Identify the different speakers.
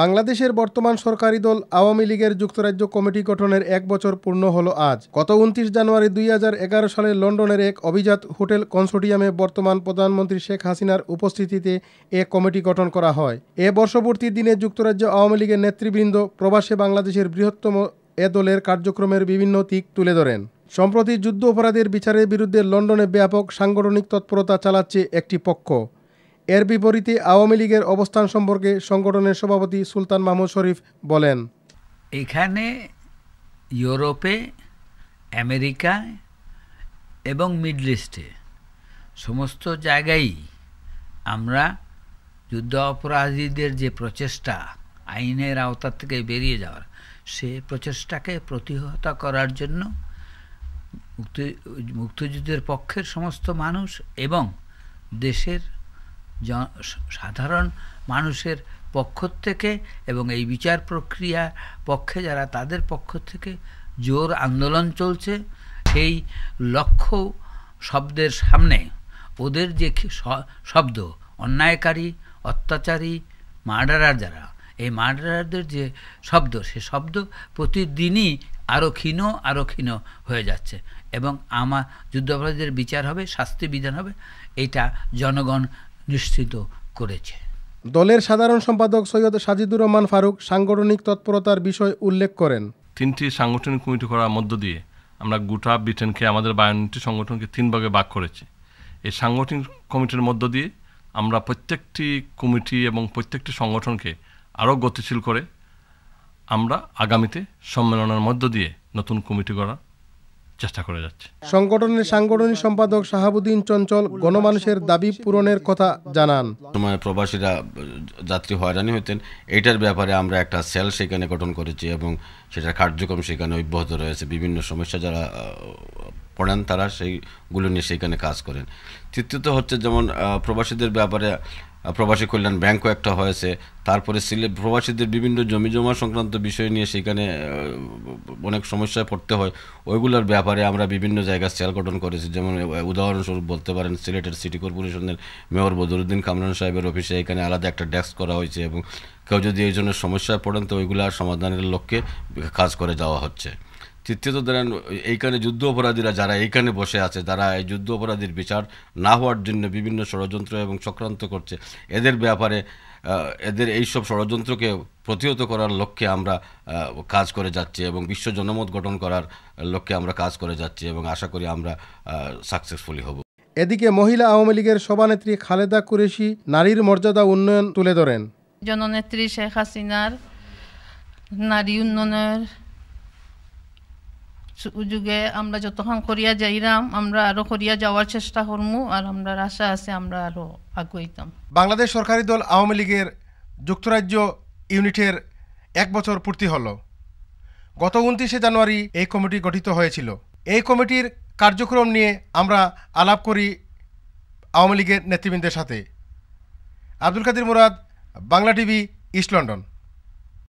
Speaker 1: বাংলাদেশের বর্তমান সরকারি দল আওয়ামী লীগের যুক্তরাজ্য কমিটি গঠনের এক বছর পূর্ণ হলো আজ গত উনত্রিশ জানুয়ারি দুই সালে লন্ডনের এক অভিজাত হোটেল কনসোটিয়ামে বর্তমান প্রধানমন্ত্রী শেখ হাসিনার উপস্থিতিতে এ কমিটি গঠন করা হয় এ বর্ষপূর্তির দিনে যুক্তরাজ্য আওয়ামী লীগের নেতৃবৃন্দ প্রবাসে বাংলাদেশের বৃহত্তম এ দলের কার্যক্রমের বিভিন্ন দিক তুলে ধরেন সম্প্রতি যুদ্ধ অপরাধের বিচারের বিরুদ্ধে লন্ডনে ব্যাপক সাংগঠনিক তৎপরতা চালাচ্ছে একটি পক্ষ এর বিপরীতে আওয়ামী লীগের অবস্থান সম্পর্কে সংগঠনের
Speaker 2: সভাপতি সুলতান মাহমুদ শরীফ বলেন এখানে ইউরোপে আমেরিকায় এবং মিডল ইস্টে সমস্ত জায়গায় আমরা যুদ্ধ অপরাধীদের যে প্রচেষ্টা আইনের আওতা থেকে বেরিয়ে যাওয়ার সে প্রচেষ্টাকে প্রতিহত করার জন্য মুক্তি মুক্তিযুদ্ধের পক্ষের সমস্ত মানুষ এবং দেশের সাধারণ মানুষের পক্ষ থেকে এবং এই বিচার প্রক্রিয়া পক্ষে যারা তাদের পক্ষ থেকে জোর আন্দোলন চলছে সেই লক্ষ্য শব্দের সামনে ওদের যে শব্দ অন্যায়কারী অত্যাচারী মার্ডারার যারা এই মার্ডারারদের যে শব্দ সে শব্দ প্রতিদিনই আরও ক্ষীণ আরও ক্ষীণ হয়ে যাচ্ছে এবং আমার যুদ্ধাপরাধীদের বিচার হবে শাস্তি বিধান হবে এটা জনগণ নিশ্চিত করেছে
Speaker 1: দলের সাধারণ সম্পাদক সৈয়দ সাজিদুর রহমান ফারুক সাংগঠনিক তৎপরতার বিষয় উল্লেখ করেন
Speaker 3: তিনটি সাংগঠনিক কমিটি করার মধ্য দিয়ে আমরা গোটা ব্রিটেনকে আমাদের বায়ান্নটি সংগঠনকে তিন ভাগে ভাগ করেছি এই সাংগঠনিক কমিটির মধ্য দিয়ে আমরা প্রত্যেকটি কমিটি এবং প্রত্যেকটি সংগঠনকে আরও গতিশীল করে আমরা আগামীতে সম্মেলনের মধ্য দিয়ে নতুন কমিটি করার চেষ্টা করে যাচ্ছে
Speaker 1: সংগঠনের সাংগঠনিক সম্পাদক শাহাবুদ্দিন চঞ্চল গণমানুষের দাবি পূরণের কথা জানান
Speaker 3: সময় প্রবাসীরা যাত্রী হয়রানি হতেন এটার ব্যাপারে আমরা একটা সেল সেখানে গঠন করেছি এবং সেটার কার্যক্রম সেখানে অব্যাহত রয়েছে বিভিন্ন সমস্যা যারা পড়েন তারা সেইগুলো নিয়ে সেখানে কাজ করেন তৃতীয়ত হচ্ছে যেমন প্রবাসীদের ব্যাপারে প্রবাসী কল্যাণ ব্যাংকও একটা হয়েছে তারপরে সিলেট প্রবাসীদের বিভিন্ন জমি জমা সংক্রান্ত বিষয় নিয়ে সেখানে অনেক সমস্যায় পড়তে হয় ওইগুলোর ব্যাপারে আমরা বিভিন্ন জায়গায় সেল গঠন করেছি যেমন উদাহরণস্বরূপ বলতে পারেন সিলেটের সিটি কর্পোরেশনের মেয়র বদরুদ্দিন কামরান সাহেবের অফিসে এখানে আলাদা একটা ডেস্ক করা হয়েছে এবং কেউ যদি এই জন্য সমস্যায় পড়েন তো ওইগুলার সমাধানের লক্ষ্যে কাজ করে যাওয়া হচ্ছে চিত্রিত ধরেন এইখানে যুদ্ধ অপরাধীরা যারা এইখানে বসে আছে তারা এই যুদ্ধ অপরাধীর বিচার না হওয়ার জন্য বিভিন্ন ষড়যন্ত্র এবং চক্রান্ত করছে এদের ব্যাপারে এদের এইসব ষড়যন্ত্রকে প্রতিহত করার লক্ষ্যে আমরা কাজ করে যাচ্ছি এবং বিশ্ব জনমত গঠন করার লক্ষ্যে আমরা কাজ করে যাচ্ছি এবং আশা করি আমরা সাকসেসফুলি হব
Speaker 1: এদিকে মহিলা আওয়ামী লীগের সভানেত্রী খালেদা কুরেশি নারীর মর্যাদা উন্নয়ন তুলে ধরেন
Speaker 2: জননেত্রী শেখ হাসিনার নারী উন্নয়নের যুগে আমরা যতক্ষণ করিয়া যাইরাম আমরা আরো করিয়া যাওয়ার চেষ্টা করমু আর আমরা আশা আছে আমরা আরো আগুয়েতাম
Speaker 1: বাংলাদেশ সরকারি দল আওয়ামী লীগের যুক্তরাজ্য ইউনিটের এক বছর পূর্তি হল গত উনত্রিশে জানুয়ারি এই কমিটি গঠিত হয়েছিল এই কমিটির কার্যক্রম নিয়ে আমরা আলাপ করি আওয়ামী লীগের নেতৃবৃন্দের সাথে Abdul Kadir Murad Bangla TV east London